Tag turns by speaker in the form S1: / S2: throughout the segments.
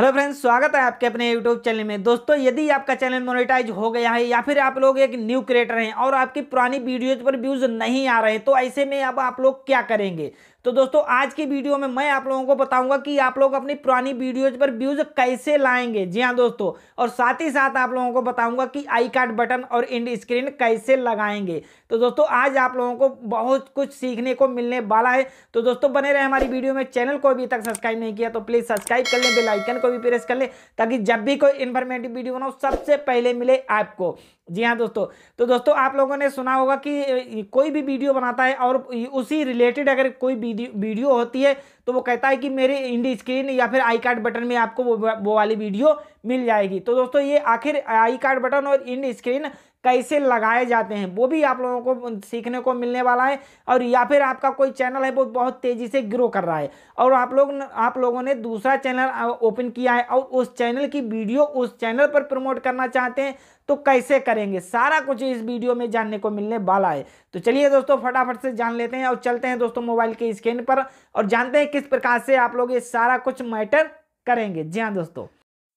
S1: hello friends स्वागत है आपके अपने यूट्यूब चैनल में दोस्तों यदि आपका चैनल मोनेटाइज हो गया है या फिर आप लोग एक न्यू क्रिएटर हैं और आपकी पुरानी वीडियोज पर व्यूज़ नहीं आ रहे हैं तो ऐसे में अब आप लोग क्या करेंगे तो दोस्तों आज की वीडियो में मैं आप लोगों को बताऊंगा कि आप लोग अपनी पुरानी वीडियोज पर व्यूज कैसे लाएंगे जी हाँ दोस्तों और साथ ही साथ आप लोगों को बताऊंगा कि आई कार्ड बटन और इंड स्क्रीन कैसे लगाएंगे तो दोस्तों आज आप लोगों को बहुत कुछ सीखने को मिलने वाला है तो दोस्तों बने रहे हमारी वीडियो में चैनल को अभी तक सब्सक्राइब नहीं किया तो प्लीज सब्सक्राइब कर लें बेलाइकन को भी प्रेस कर लें ताकि जब भी कोई इन्फॉर्मेटिव वीडियो बनाओ सबसे पहले मिले आपको जी हाँ दोस्तों तो दोस्तों आप लोगों ने सुना होगा कि कोई भी वीडियो बनाता है और उसी रिलेटेड अगर कोई वीडियो होती है तो वो कहता है कि मेरे इंडी स्क्रीन या फिर आई कार्ड बटन में आपको वो वो वाली वीडियो मिल जाएगी तो दोस्तों ये आखिर आई कार्ड बटन और इंड स्क्रीन कैसे लगाए जाते हैं वो भी आप लोगों को सीखने को मिलने वाला है और या फिर आपका कोई चैनल है वो बहुत तेज़ी से ग्रो कर रहा है और आप लोग आप लोगों ने दूसरा चैनल ओपन किया है और उस चैनल की वीडियो उस चैनल पर प्रमोट करना चाहते हैं तो कैसे करेंगे सारा कुछ इस वीडियो में जानने को मिलने वाला है तो चलिए दोस्तों फटाफट से जान लेते हैं और चलते हैं दोस्तों मोबाइल के स्क्रीन पर और जानते हैं किस प्रकार से आप लोग ये सारा कुछ मैटर करेंगे जी हाँ दोस्तों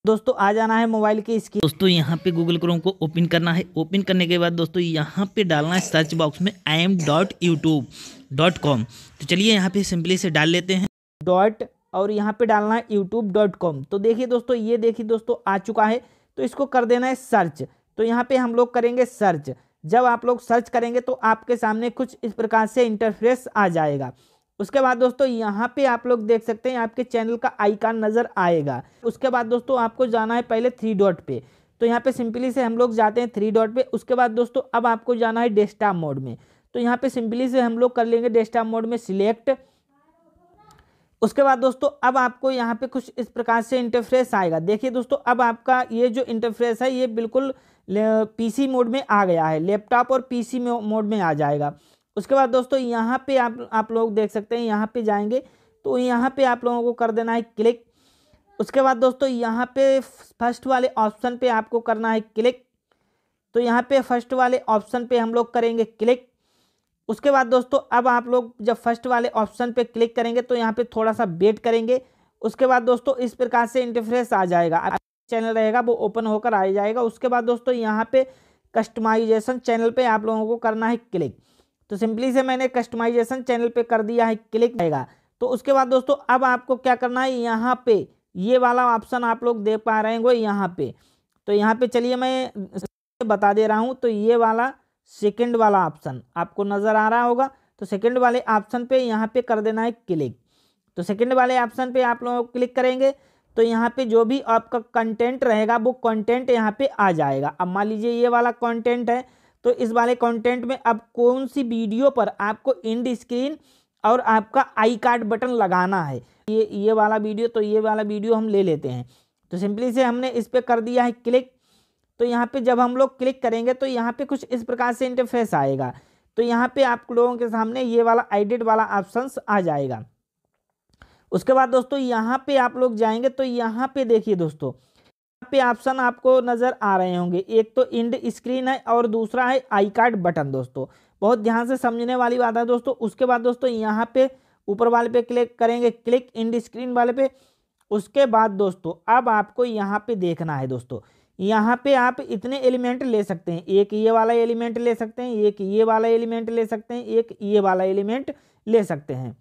S1: दोस्तों आ जाना है मोबाइल की इसकी दोस्तों यहाँ पे गूगल क्रोम को ओपन करना है ओपन करने के बाद दोस्तों यहाँ पे डालना है सर्च बॉक्स में I M dot YouTube dot com तो चलिए यहाँ पे सिंपली से डाल लेते हैं डॉट और यहाँ पे डालना है यूट्यूब डॉट कॉम तो देखिए दोस्तों ये देखिए दोस्तों आ चुका है तो इसको कर देना है सर्च तो यहाँ पे हम लोग करेंगे सर्च जब आप लोग सर्च करेंगे तो आपके सामने कुछ इस प्रकार से इंटरफेस आ जाएगा उसके बाद दोस्तों यहाँ पे आप लोग देख सकते हैं आपके चैनल का आइकान नज़र आएगा उसके बाद दोस्तों आपको जाना है पहले थ्री डॉट पे तो यहाँ पे सिंपली से हम लोग जाते हैं थ्री डॉट पे उसके बाद दोस्तों अब आपको जाना है डेस्कटॉप मोड में तो यहाँ पे सिंपली से हम लोग कर लेंगे डेस्कटॉप मोड में सिलेक्ट उसके बाद दोस्तों अब आपको यहाँ पे कुछ इस प्रकार से इंटरफ्रेस आएगा देखिए दोस्तों अब आपका ये जो इंटरफ्रेस है ये बिल्कुल पीसी मोड में आ गया है लैपटॉप और पीसी मोड में आ जाएगा उसके बाद दोस्तों यहाँ पे आप आप लोग देख सकते हैं यहाँ पे जाएंगे तो यहाँ पे आप लोगों को कर देना है क्लिक उसके बाद दोस्तों यहाँ पे फर्स्ट वाले ऑप्शन पे आपको करना है क्लिक तो यहाँ पे फर्स्ट वाले ऑप्शन पे हम लोग करेंगे क्लिक उसके बाद दोस्तों अब आप लोग जब फर्स्ट वाले ऑप्शन पे क्लिक करेंगे तो यहाँ पे थोड़ा सा वेट करेंगे उसके बाद दोस्तों इस प्रकार से इंटरफेस आ जाएगा चैनल रहेगा वो ओपन होकर आ जाएगा उसके बाद दोस्तों यहाँ पे कस्टमाइजेशन चैनल पे आप लोगों को करना है क्लिक तो सिंपली से मैंने कस्टमाइजेशन चैनल पे कर दिया है क्लिक आएगा तो उसके बाद दोस्तों अब आपको क्या करना है यहाँ पे ये वाला ऑप्शन आप लोग देख पा रहे होंगे यहाँ पे तो यहाँ पे चलिए मैं बता दे रहा हूँ तो ये वाला सेकेंड वाला ऑप्शन आपको नज़र आ रहा होगा तो सेकेंड वाले ऑप्शन पे यहाँ पे कर देना है क्लिक तो सेकेंड वाले ऑप्शन पे आप लोग क्लिक करेंगे तो यहाँ पे जो भी आपका कंटेंट रहेगा वो कंटेंट यहाँ पे आ जाएगा अब मान लीजिए ये वाला कंटेंट है तो इस वाले कंटेंट में अब कौन सी वीडियो पर आपको इंड स्क्रीन और आपका आई कार्ड बटन लगाना है ये ये वाला वीडियो तो ये वाला वीडियो हम ले लेते हैं तो सिंपली से हमने इस पर कर दिया है क्लिक तो यहाँ पे जब हम लोग क्लिक करेंगे तो यहाँ पे कुछ इस प्रकार से इंटरफेस आएगा तो यहाँ पे आप लोगों के सामने ये वाला एडिट वाला ऑप्शन आ जाएगा उसके बाद दोस्तों यहाँ पे आप लोग जाएंगे तो यहाँ पे देखिए दोस्तों पे ऑप्शन आपको नज़र आ रहे होंगे एक तो इंड स्क्रीन है और दूसरा है आई कार्ड बटन दोस्तों बहुत ध्यान से समझने वाली बात है दोस्तों उसके बाद दोस्तों यहाँ पे ऊपर वाले पे क्लिक करेंगे क्लिक इंड स्क्रीन वाले पे उसके बाद दोस्तों अब आपको यहाँ पे देखना है दोस्तों यहाँ पे आप इतने एलिमेंट ले सकते हैं एक ये वाला एलिमेंट ले सकते हैं एक ये वाला एलिमेंट ले सकते हैं एक ये वाला एलिमेंट ले सकते हैं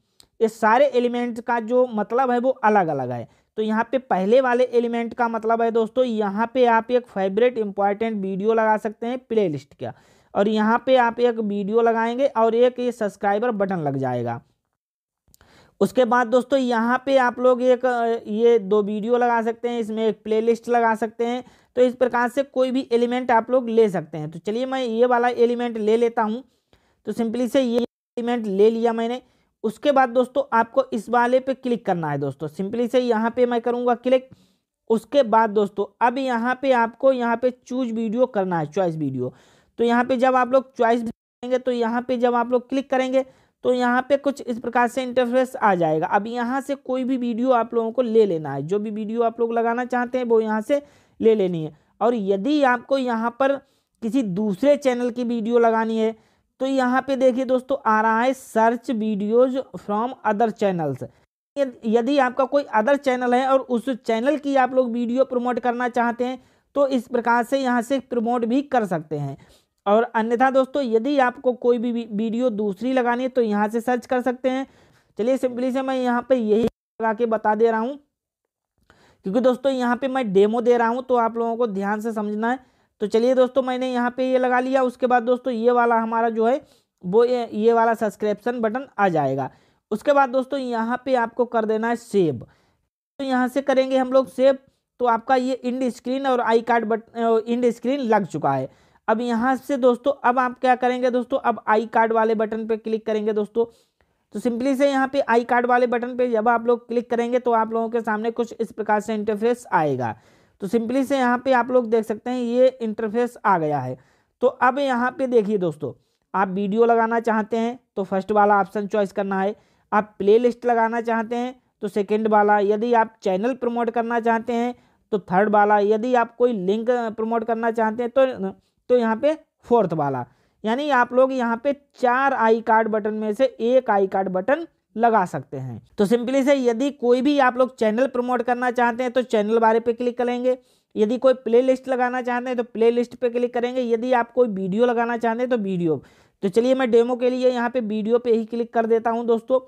S1: इस सारे एलिमेंट का जो मतलब है वो अलग अलग है तो यहाँ पे पहले वाले एलिमेंट का मतलब है दोस्तों यहाँ पे आप एक फेवरेट इंपॉर्टेंट वीडियो लगा सकते हैं प्ले लिस्ट का और यहाँ पे आप एक वीडियो लगाएंगे और एक ये सब्सक्राइबर बटन लग जाएगा उसके बाद दोस्तों यहाँ पे आप लोग एक ये दो वीडियो लगा सकते हैं इसमें एक प्लेलिस्ट लगा सकते हैं तो इस प्रकार से कोई भी एलिमेंट आप लोग ले सकते हैं तो चलिए मैं ये वाला एलिमेंट ले लेता हूँ तो सिंपली से ये एलिमेंट ले लिया मैंने उसके बाद दोस्तों आपको इस वाले पे क्लिक करना है दोस्तों सिंपली से यहाँ पे मैं करूँगा क्लिक उसके बाद दोस्तों अब यहाँ पे आपको यहाँ पे चूज वीडियो करना है चॉइस वीडियो तो यहाँ पे जब आप लोग चॉइस करेंगे तो यहाँ पे जब आप लोग क्लिक करेंगे तो यहाँ पे कुछ इस प्रकार से इंटरफेस आ जाएगा अब यहाँ से कोई भी वीडियो आप लोगों को ले लेना है जो भी वीडियो आप लोग लगाना चाहते हैं वो यहाँ से ले लेनी है और यदि आपको यहाँ पर किसी दूसरे चैनल की वीडियो लगानी है तो यहाँ पे देखिए दोस्तों आ रहा है search videos from other channels यदि आपका कोई अदर चैनल है और उस चैनल की आप लोग वीडियो प्रमोट करना चाहते हैं तो इस प्रकार से यहाँ से प्रमोट भी कर सकते हैं और अन्यथा दोस्तों यदि आपको कोई भी वीडियो दूसरी लगानी है तो यहाँ से सर्च कर सकते हैं चलिए सिंपली से मैं यहाँ पे यही लगा के बता दे रहा हूँ क्योंकि दोस्तों यहाँ पे मैं डेमो दे रहा हूँ तो आप लोगों को ध्यान से समझना है तो चलिए दोस्तों मैंने यहाँ पे ये लगा लिया उसके बाद दोस्तों ये वाला हमारा जो है वो ये, ये वाला सब्सक्रिप्शन बटन आ जाएगा उसके बाद दोस्तों यहाँ पे आपको कर देना है सेव तो यहाँ से करेंगे हम लोग सेव तो आपका ये इंड स्क्रीन और I card but end screen लग चुका है अब यहाँ से दोस्तों अब आप क्या करेंगे दोस्तों अब आई कार्ड वाले बटन पे क्लिक करेंगे दोस्तों तो सिंपली से यहाँ पे आई कार्ड वाले बटन पे जब आप लोग क्लिक करेंगे तो आप लोगों के सामने कुछ इस प्रकार से इंटरफेस आएगा तो सिंपली से यहाँ पे आप लोग देख सकते हैं ये इंटरफेस आ गया है तो अब यहाँ पे देखिए दोस्तों आप वीडियो लगाना चाहते हैं तो फर्स्ट वाला ऑप्शन चॉइस करना है आप प्ले लिस्ट लगाना चाहते हैं तो सेकेंड वाला यदि आप चैनल प्रमोट करना चाहते हैं तो थर्ड वाला यदि आप कोई लिंक प्रमोट करना चाहते हैं तो तो यहाँ पे फोर्थ वाला यानी आप लोग यहाँ पे चार आई कार्ड बटन में से एक आई कार्ड बटन लगा सकते हैं तो सिंपली से यदि कोई भी आप लोग चैनल प्रमोट करना चाहते हैं तो चैनल बारे पे क्लिक करेंगे यदि कोई प्ले लिस्ट लगाना चाहते हैं तो प्ले लिस्ट पे क्लिक करेंगे यदि आप कोई वीडियो लगाना चाहते हैं तो वीडियो तो चलिए मैं डेमो के लिए यहाँ पे वीडियो पे ही क्लिक कर देता हूँ दोस्तों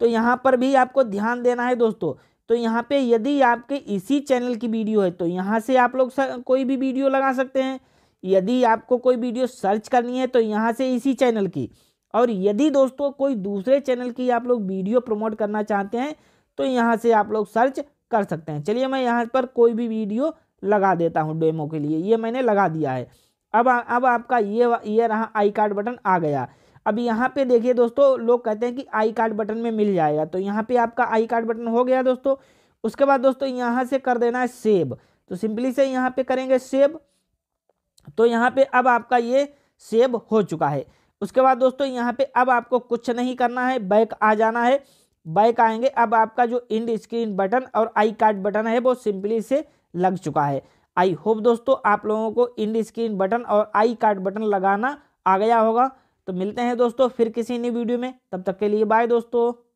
S1: तो यहाँ पर भी आपको ध्यान देना है दोस्तों तो यहाँ पे यदि आपके इसी चैनल की वीडियो है तो यहाँ से आप लोग कोई भी वीडियो लगा सकते हैं यदि आपको कोई वीडियो सर्च करनी है तो यहाँ से इसी चैनल की और यदि दोस्तों कोई दूसरे चैनल की आप लोग वीडियो प्रमोट करना चाहते हैं तो यहाँ से आप लोग सर्च कर सकते हैं चलिए मैं यहाँ पर कोई भी वीडियो लगा देता हूँ डेमो के लिए ये मैंने लगा दिया है अब आ, अब आपका ये ये रहा आई कार्ड बटन आ गया अब यहाँ पे देखिए दोस्तों लोग कहते हैं कि आई कार्ड बटन में मिल जाएगा तो यहाँ पे आपका आई कार्ड बटन हो गया दोस्तों उसके बाद दोस्तों यहाँ से कर देना है सेब तो सिंपली से यहाँ पे करेंगे सेब तो यहाँ पे अब आपका ये सेब हो चुका है उसके बाद दोस्तों यहाँ पे अब आपको कुछ नहीं करना है बैक आ जाना है बैक आएंगे अब आपका जो इंड स्क्रीन बटन और आई कार्ड बटन है वो सिंपली से लग चुका है आई होप दोस्तों आप लोगों को इंड स्क्रीन बटन और आई कार्ड बटन लगाना आ गया होगा तो मिलते हैं दोस्तों फिर किसी नई वीडियो में तब तक के लिए बाय दोस्तों